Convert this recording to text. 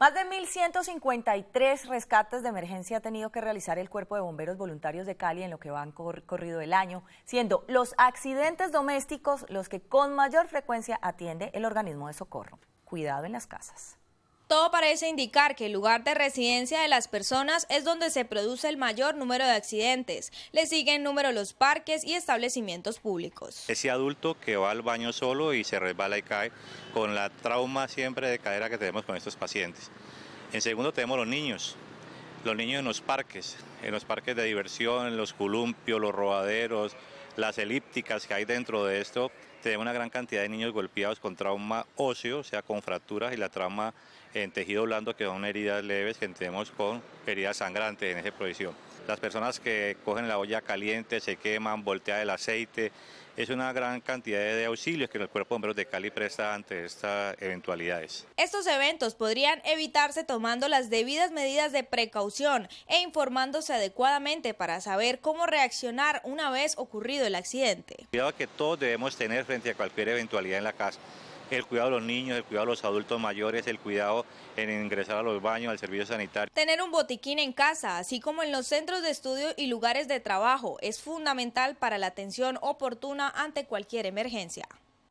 Más de 1.153 rescates de emergencia ha tenido que realizar el Cuerpo de Bomberos Voluntarios de Cali en lo que va corrido el año, siendo los accidentes domésticos los que con mayor frecuencia atiende el organismo de socorro. Cuidado en las casas. Todo parece indicar que el lugar de residencia de las personas es donde se produce el mayor número de accidentes. Le siguen en número los parques y establecimientos públicos. Ese adulto que va al baño solo y se resbala y cae, con la trauma siempre de cadera que tenemos con estos pacientes. En segundo tenemos los niños, los niños en los parques, en los parques de diversión, en los columpios, los rodaderos, las elípticas que hay dentro de esto, tenemos este, una gran cantidad de niños golpeados con trauma óseo, o sea, con fracturas y la trauma en tejido blando, que son heridas leves que tenemos con heridas sangrantes en esa provisión. Las personas que cogen la olla caliente, se queman, voltea el aceite, es una gran cantidad de auxilios que el Cuerpo de de Cali presta ante estas eventualidades. Estos eventos podrían evitarse tomando las debidas medidas de precaución e informándose adecuadamente para saber cómo reaccionar una vez ocurrido el accidente. Cuidado que todos debemos tener frente a cualquier eventualidad en la casa. El cuidado de los niños, el cuidado de los adultos mayores, el cuidado en ingresar a los baños, al servicio sanitario. Tener un botiquín en casa, así como en los centros de estudio y lugares de trabajo, es fundamental para la atención oportuna ante cualquier emergencia.